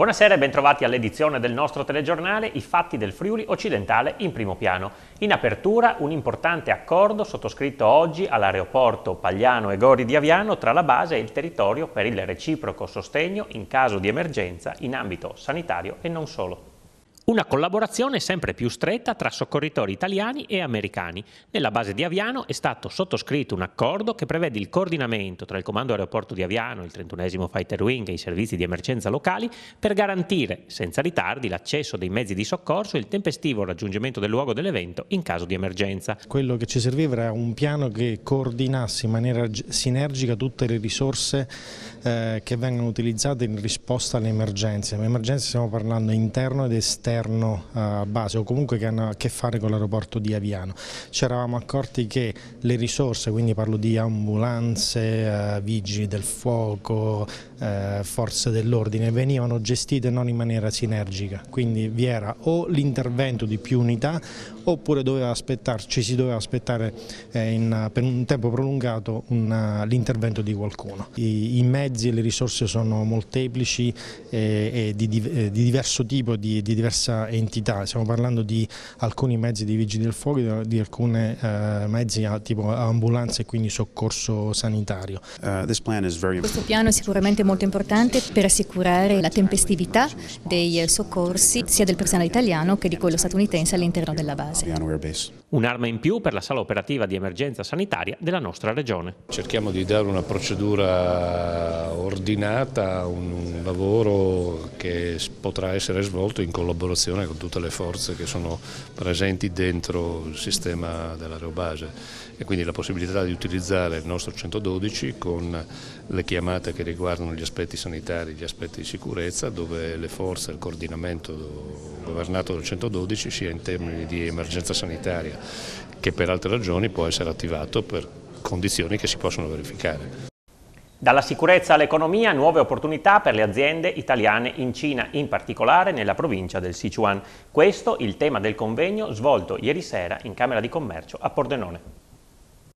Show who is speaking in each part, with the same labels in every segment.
Speaker 1: Buonasera e bentrovati all'edizione del nostro telegiornale I fatti del Friuli occidentale in primo piano. In apertura un importante accordo sottoscritto oggi all'aeroporto Pagliano e Gori di Aviano tra la base e il territorio per il reciproco sostegno in caso di emergenza in ambito sanitario e non solo. Una collaborazione sempre più stretta tra soccorritori italiani e americani. Nella base di Aviano è stato sottoscritto un accordo che prevede il coordinamento tra il Comando Aeroporto di Aviano, il 31 Fighter Wing e i servizi di emergenza locali per garantire, senza ritardi, l'accesso dei mezzi di soccorso e il tempestivo raggiungimento del luogo dell'evento in caso di emergenza.
Speaker 2: Quello che ci serviva era un piano che coordinasse in maniera sinergica tutte le risorse eh, che vengono utilizzate in risposta alle emergenze. Le emergenze stiamo parlando interno ed esterno esterno eh, base o comunque che hanno a che fare con l'aeroporto di Aviano. Ci eravamo accorti che le risorse, quindi parlo di ambulanze, eh, vigili del fuoco, eh, forze dell'ordine, venivano gestite non in maniera sinergica, quindi vi era o l'intervento di più unità oppure doveva ci si doveva aspettare eh, in, per un tempo prolungato eh, l'intervento di qualcuno. I, I, mezzi e le risorse sono molteplici e, eh, e di, di, diverso tipo, di, di diversi diversa entità, stiamo parlando di alcuni mezzi di vigili del fuoco, di alcuni eh, mezzi tipo ambulanze e quindi soccorso sanitario. Uh, Questo
Speaker 3: piano è sicuramente molto importante per assicurare la tempestività dei soccorsi sia del personale italiano che di quello statunitense all'interno della base.
Speaker 1: Un'arma in più per la sala operativa di emergenza sanitaria della nostra regione. Cerchiamo di dare una procedura ordinata, un lavoro che potrà essere svolto in collaborazione con tutte le forze che sono presenti dentro il sistema dell'aerobase e quindi la possibilità di utilizzare il nostro 112 con le chiamate che riguardano gli aspetti sanitari, gli aspetti di sicurezza, dove le forze, il coordinamento governato dal 112 sia in termini di emergenza sanitaria che per altre ragioni può essere attivato per condizioni che si possono verificare. Dalla sicurezza all'economia, nuove opportunità per le aziende italiane in Cina, in particolare nella provincia del Sichuan. Questo il tema del convegno svolto ieri sera in Camera di Commercio a Pordenone.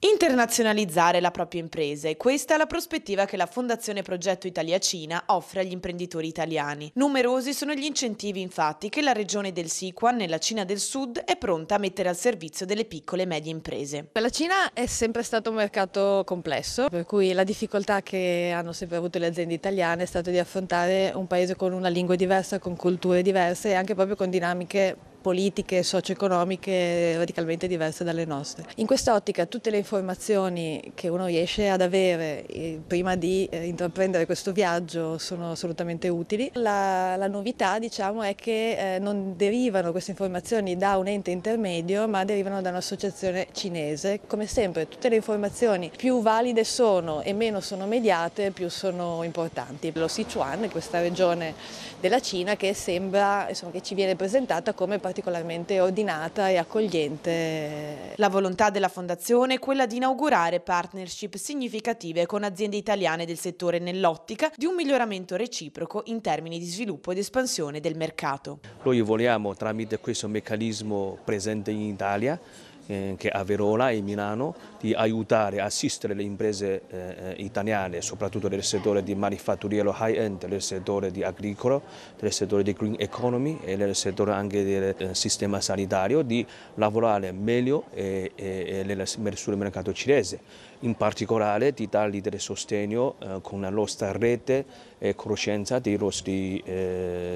Speaker 1: Internazionalizzare la propria impresa e questa è la prospettiva che la Fondazione Progetto Italia Cina offre agli imprenditori italiani. Numerosi sono gli incentivi infatti che la regione del Sichuan
Speaker 3: nella Cina del Sud è pronta a mettere al servizio delle piccole
Speaker 1: e medie imprese.
Speaker 3: La Cina è sempre stato un mercato complesso per cui la difficoltà che hanno sempre avuto le aziende italiane è stata di affrontare un paese con una lingua diversa, con culture diverse e anche proprio con dinamiche politiche socio-economiche radicalmente diverse dalle nostre. In questa ottica tutte le informazioni che uno riesce ad avere eh, prima di eh, intraprendere questo viaggio sono assolutamente utili. La, la novità diciamo, è che eh, non derivano queste informazioni da un ente intermedio ma derivano da un'associazione cinese. Come sempre tutte le informazioni più valide sono e meno sono mediate più sono importanti. Lo Sichuan, questa regione della Cina che sembra insomma, che ci viene presentata come particolare particolarmente ordinata e accogliente. La volontà della Fondazione è quella di inaugurare partnership significative con aziende italiane del settore nell'ottica di un miglioramento
Speaker 1: reciproco in termini di sviluppo ed espansione del mercato. Noi vogliamo, tramite questo meccanismo presente in Italia, eh, che a Verona e Milano di aiutare, assistere le imprese eh, eh, italiane, soprattutto nel settore di manifatturiero high-end, nel settore di agricolo, nel settore di green economy e nel settore anche del eh, sistema sanitario, di lavorare meglio eh, sul mercato cinese. In particolare di dargli del sostegno eh, con la nostra rete e conoscenza dei nostri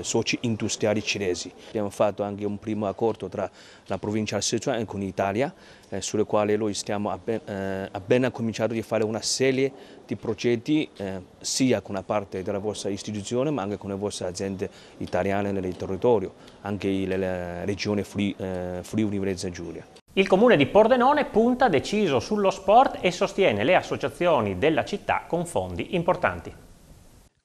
Speaker 1: soci industriali cinesi. Abbiamo fatto anche un primo accordo tra la provincia di Sichuan e con l'Italia primaria eh, sulle quali noi stiamo appen, eh, appena cominciando a fare una serie di progetti eh, sia con la parte della vostra istituzione ma anche con le vostre aziende italiane nel territorio, anche nella regione Friuli eh, Venezia Giulia. Il comune di Pordenone punta deciso sullo sport e sostiene le associazioni della città con fondi importanti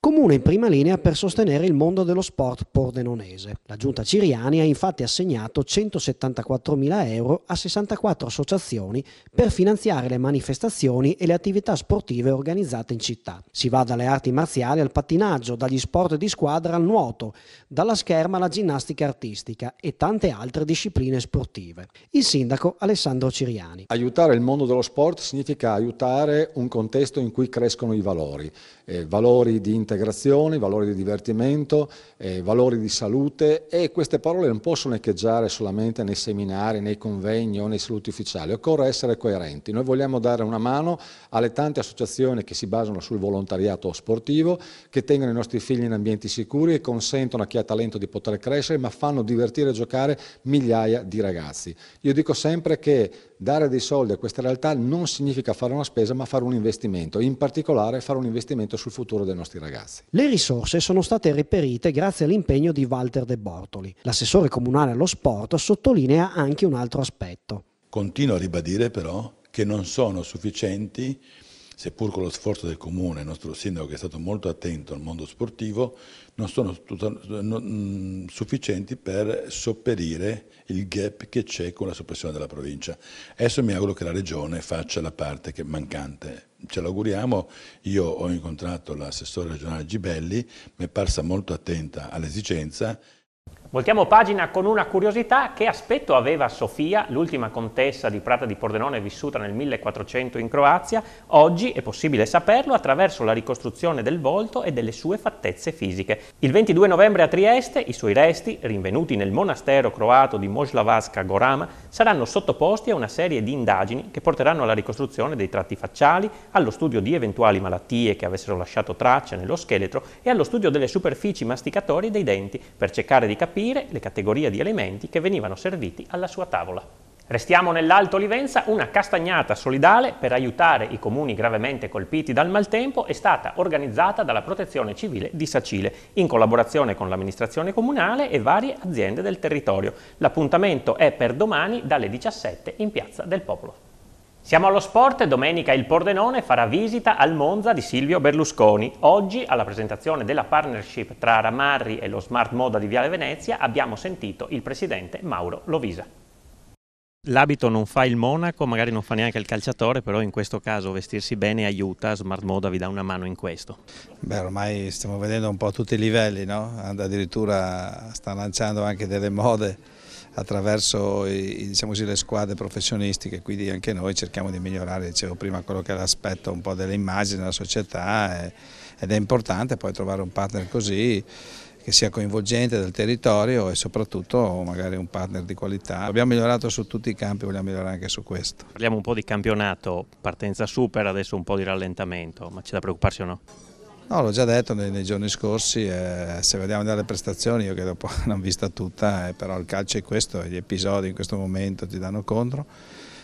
Speaker 2: comune in prima linea per sostenere il mondo dello sport pordenonese. La giunta Ciriani ha infatti assegnato 174.000 euro a 64 associazioni per finanziare le manifestazioni e le attività sportive organizzate in città. Si va dalle arti marziali al pattinaggio, dagli sport di squadra al nuoto, dalla scherma alla ginnastica artistica e tante altre discipline sportive. Il sindaco Alessandro Ciriani.
Speaker 3: Aiutare il mondo dello sport significa aiutare un contesto in cui crescono i valori, eh, valori di interesse integrazione, valori di divertimento, eh, valori di salute e queste parole non possono echeggiare solamente nei seminari, nei convegni o nei saluti ufficiali, occorre essere coerenti. Noi vogliamo dare una mano alle tante associazioni che si basano sul volontariato sportivo, che tengono i nostri figli in ambienti sicuri e consentono a chi ha talento di poter crescere, ma fanno divertire e giocare migliaia di ragazzi. Io dico sempre che dare dei soldi a questa realtà non significa fare una spesa, ma fare un investimento, in particolare fare un investimento sul futuro dei nostri ragazzi. Grazie.
Speaker 2: Le risorse sono state reperite grazie all'impegno di Walter De Bortoli. L'assessore comunale allo sport sottolinea anche un altro aspetto.
Speaker 3: Continuo a ribadire però che non sono sufficienti seppur con lo sforzo del comune, il nostro sindaco che è stato molto attento al mondo sportivo, non sono mm, sufficienti per sopperire il gap che c'è con la soppressione della provincia. Adesso mi auguro che la regione faccia la parte che è mancante. Ce l'auguriamo, io ho incontrato l'assessore regionale Gibelli, mi è parsa molto attenta all'esigenza.
Speaker 1: Voltiamo pagina con una curiosità, che aspetto aveva Sofia, l'ultima contessa di Prata di Pordenone vissuta nel 1400 in Croazia? Oggi è possibile saperlo attraverso la ricostruzione del volto e delle sue fattezze fisiche. Il 22 novembre a Trieste i suoi resti, rinvenuti nel monastero croato di Moslavasca Gorama, saranno sottoposti a una serie di indagini che porteranno alla ricostruzione dei tratti facciali, allo studio di eventuali malattie che avessero lasciato tracce nello scheletro e allo studio delle superfici masticatorie dei denti per cercare di capire capire le categorie di alimenti che venivano serviti alla sua tavola. Restiamo nell'Alto Livenza, una castagnata solidale per aiutare i comuni gravemente colpiti dal maltempo è stata organizzata dalla Protezione Civile di Sacile in collaborazione con l'amministrazione comunale e varie aziende del territorio. L'appuntamento è per domani dalle 17 in Piazza del Popolo. Siamo allo sport e domenica il Pordenone farà visita al Monza di Silvio Berlusconi. Oggi, alla presentazione della partnership tra Ramarri e lo Smart Moda di Viale Venezia, abbiamo sentito il presidente Mauro Lovisa. L'abito non fa il monaco, magari non fa neanche il calciatore, però in questo caso vestirsi bene aiuta, Smart Moda vi dà una mano in questo. Beh, ormai stiamo vedendo
Speaker 3: un po' a tutti i livelli, no? addirittura sta lanciando anche delle mode attraverso i, diciamo così, le squadre professionistiche, quindi anche noi cerchiamo di migliorare, dicevo prima, quello che è l'aspetto un po' dell'immagine della società eh, ed è importante poi trovare un partner così che sia coinvolgente del territorio e soprattutto magari un partner di qualità. Abbiamo migliorato su tutti i campi, vogliamo migliorare anche su questo.
Speaker 1: Parliamo un po' di campionato, partenza super, adesso un po' di rallentamento, ma c'è da preoccuparsi o no?
Speaker 3: No, l'ho già detto nei, nei giorni scorsi, eh, se vediamo delle prestazioni io che dopo l'ho vista tutta, eh, però il calcio è questo, gli episodi in questo momento ti danno contro,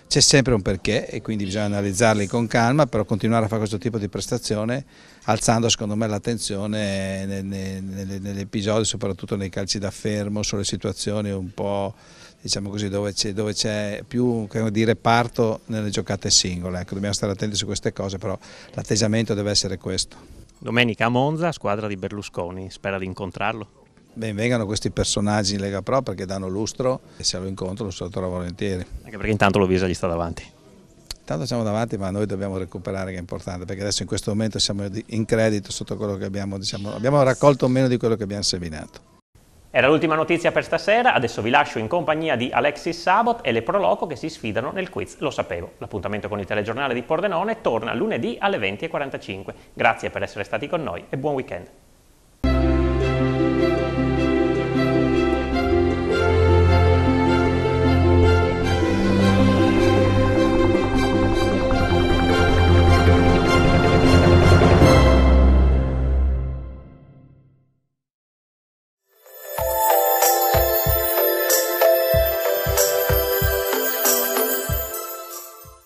Speaker 3: c'è sempre un perché e quindi bisogna analizzarli con calma, però continuare a fare questo tipo di prestazione alzando secondo me l'attenzione negli episodi, soprattutto nei calci da fermo, sulle situazioni un po' diciamo così, dove c'è, più di reparto nelle giocate singole, ecco, dobbiamo stare attenti su queste cose, però l'atteggiamento deve essere questo. Domenica a Monza, squadra di
Speaker 1: Berlusconi, spera di incontrarlo?
Speaker 3: Benvengano questi personaggi in Lega Pro perché danno lustro e se lo incontro lo saluterò volentieri. Anche perché intanto Lovisa gli sta davanti. Intanto siamo davanti ma noi dobbiamo recuperare che è importante perché adesso in questo momento siamo in credito sotto quello che abbiamo, diciamo, abbiamo raccolto meno di quello che abbiamo seminato.
Speaker 1: Era l'ultima notizia per stasera, adesso vi lascio in compagnia di Alexis Sabot e le Proloco che si sfidano nel quiz, lo sapevo. L'appuntamento con il telegiornale di Pordenone torna lunedì alle 20.45. Grazie per essere stati con noi e buon weekend.